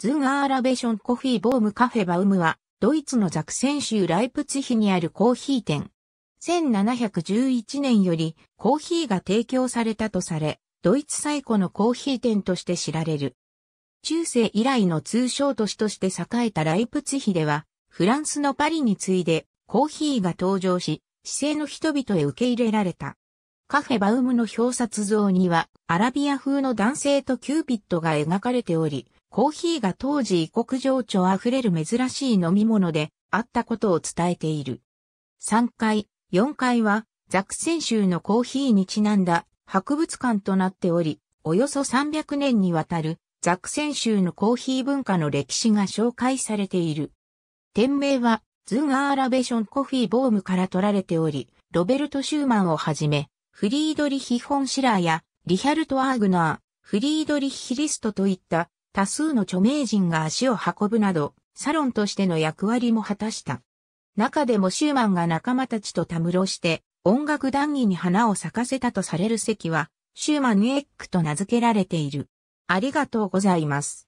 ズンアーラベションコフィーボームカフェバウムは、ドイツのザクセン州ライプツヒにあるコーヒー店。1711年よりコーヒーが提供されたとされ、ドイツ最古のコーヒー店として知られる。中世以来の通称都市として栄えたライプツヒでは、フランスのパリに次いでコーヒーが登場し、市政の人々へ受け入れられた。カフェバウムの表札像には、アラビア風の男性とキューピッドが描かれており、コーヒーが当時異国情緒あふれる珍しい飲み物であったことを伝えている。3階、4階は、ザクセン州のコーヒーにちなんだ博物館となっており、およそ300年にわたるザクセン州のコーヒー文化の歴史が紹介されている。店名は、ズン・アーラベション・コフィー・ボームから取られており、ロベルト・シューマンをはじめ、フリードリヒ・フォンシラーやリヒャルト・アーグナー、フリードリヒ・リストといった多数の著名人が足を運ぶなど、サロンとしての役割も果たした。中でもシューマンが仲間たちとたむろして音楽談義に花を咲かせたとされる席は、シューマンエッグと名付けられている。ありがとうございます。